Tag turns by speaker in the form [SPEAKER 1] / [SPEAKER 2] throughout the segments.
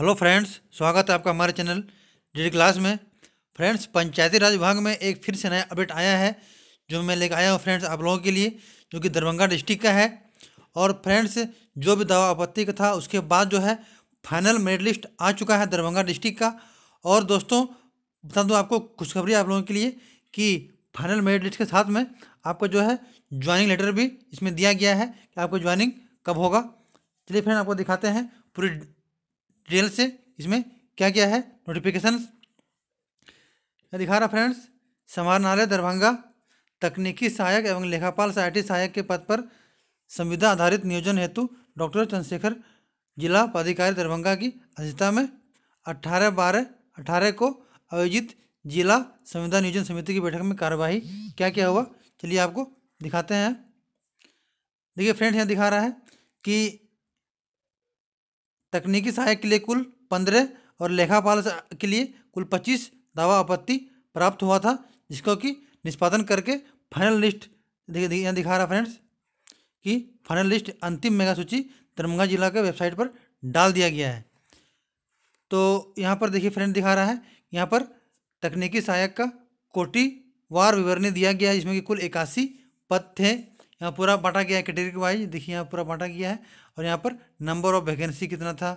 [SPEAKER 1] hello friends स्वागत है आपका हमारे चैनल डी क्लास में फ्रेंड्स पंचायती राज विभाग में एक फिर से नया अपडेट आया है जो मैं लेकर आया हूँ फ्रेंड्स आप लोगों के लिए जो कि दरभंगा डिस्ट्रिक्ट का है और फ्रेंड्स जो भी दावा आपत्ति का था उसके बाद जो है फाइनल मेरिट लिस्ट आ चुका है दरभंगा डिस्ट्रिक्ट का और दोस्तों बता दूँ आपको खुशखबरी आप लोगों के लिए कि फाइनल मेरिट लिस्ट के साथ में आपको जो है ज्वाइनिंग लेटर भी इसमें दिया गया है कि आपको ज्वाइनिंग कब होगा चलिए फ्रेंड आपको दिखाते हैं पूरी डिटेल से इसमें क्या क्या है नोटिफिकेशन दिखा रहा फ्रेंड्स समाहरणालय दरभंगा तकनीकी सहायक एवं लेखापाल सहायटी सहायक के पद पर संविदा आधारित नियोजन हेतु डॉक्टर चंद्रशेखर जिला पदाधिकारी दरभंगा की अध्यक्षता में अट्ठारह बारह अट्ठारह को आयोजित जिला संविधा नियोजन समिति की बैठक में कार्यवाही क्या क्या हुआ चलिए आपको दिखाते हैं देखिए फ्रेंड्स यहाँ दिखा रहा है कि तकनीकी सहायक के लिए कुल पंद्रह और लेखापाल के लिए कुल पच्चीस दावा आपत्ति प्राप्त हुआ था जिसको कि निष्पादन करके फाइनल लिस्ट यहाँ दिखा रहा फ्रेंड्स कि फाइनल लिस्ट अंतिम मेगा सूची दरभंगा जिला के वेबसाइट पर डाल दिया गया है तो यहाँ पर देखिए फ्रेंड दिखा रहा है यहाँ पर तकनीकी सहायक का कोटिवार विवरणी दिया गया है जिसमें कि कुल इक्यासी पद थे यहाँ पूरा बांटा गया है कैटेगरी वाइज देखिए यहाँ पूरा बांटा गया है और यहाँ पर नंबर ऑफ वैकेंसी कितना था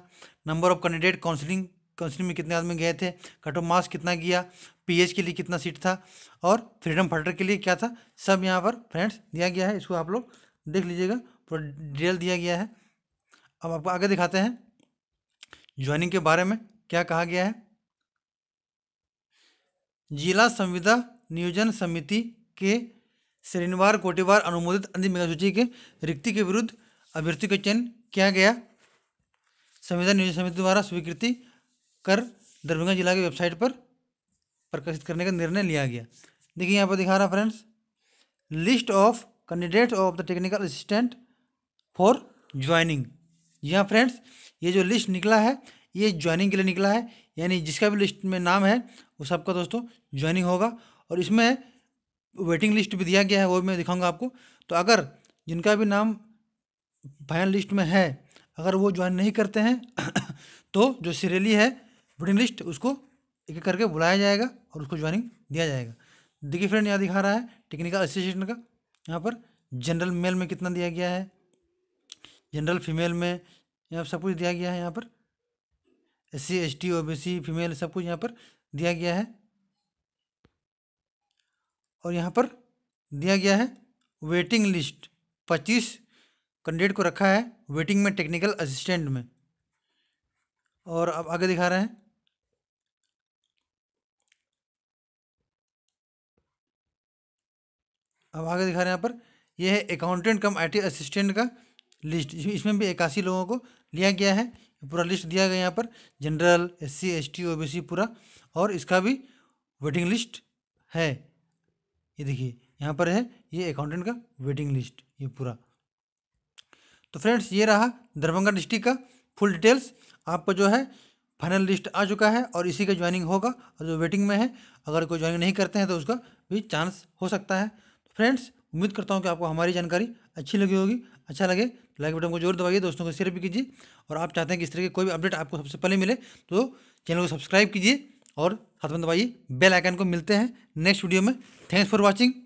[SPEAKER 1] number of candidate counselling counselling में कितने आदमी गए थे कट ऑफ मार्क्स कितना गया पी के लिए कितना सीट था और फ्रीडम फाइटर के लिए क्या था सब यहाँ पर फ्रेंड्स दिया गया है इसको आप लोग देख लीजिएगा पूरा डिटेल दिया गया है अब आपको आगे दिखाते हैं ज्वाइनिंग के बारे में क्या कहा गया है जिला संविदा नियोजन समिति के श्रेणीवार कोटिवार अनुमोदित अंतिम सूची के रिक्ति के विरुद्ध अभ्यर्थी का चयन किया गया संविधान नियोजन समिति द्वारा स्वीकृति कर दरभंगा जिला की वेबसाइट पर प्रकाशित करने का निर्णय लिया गया देखिए यहाँ पर दिखा रहा friends list of candidate of the technical assistant for joining यहाँ फ्रेंड्स ये जो लिस्ट निकला है ये ज्वाइनिंग के लिए निकला है यानी जिसका भी लिस्ट में नाम है वो सबका दोस्तों ज्वाइनिंग होगा और इसमें वेटिंग लिस्ट भी दिया गया है वो मैं दिखाऊंगा आपको तो अगर जिनका भी नाम फाइनल लिस्ट में है अगर वो ज्वाइन नहीं करते हैं तो जो सीरेली है वेटिंग लिस्ट उसको एक करके बुलाया जाएगा और उसको ज्वाइनिंग दिया जाएगा देखिए फ्रेंड यहाँ दिखा रहा है टेक्निकल असिस्टेंट का यहाँ पर जनरल मेल में कितना दिया गया है जनरल फीमेल में यहाँ सब कुछ दिया गया है यहाँ पर S C S T O B C female सब कुछ यहाँ पर दिया गया है और यहाँ पर दिया गया है वेटिंग लिस्ट पच्चीस कैंडिडेट को रखा है वेटिंग में टेक्निकल असिस्टेंट में और अब आगे दिखा रहे हैं अब आगे दिखा रहे हैं यहाँ पर यह है अकाउंटेंट कम आईटी असिस्टेंट का लिस्ट इसमें भी इक्यासी लोगों को लिया गया है पूरा लिस्ट दिया गया यहाँ पर general S C S T O B C पूरा और इसका भी वेटिंग लिस्ट है ये देखिए यहाँ पर है ये अकाउंटेंट का वेटिंग लिस्ट ये पूरा तो फ्रेंड्स ये रहा दरभंगा डिस्ट्रिक्ट का फुल डिटेल्स आपको जो है फाइनल लिस्ट आ चुका है और इसी का ज्वाइनिंग होगा और जो वेटिंग में है अगर कोई ज्वाइनिंग नहीं करते हैं तो उसका भी चांस हो सकता है तो फ्रेंड्स उम्मीद करता हूँ कि आपको हमारी जानकारी अच्छी लगी होगी अच्छा लगे तो लाइक बटन को जरूर दबाइए दोस्तों को शेयर भी कीजिए और आप चाहते हैं कि इस तरह की कोई भी अपडेट आपको सबसे पहले मिले तो चैनल को सब्सक्राइब कीजिए और साथ में दबाइए तो बेल आइकन को मिलते हैं नेक्स्ट वीडियो में थैंक्स फॉर वॉचिंग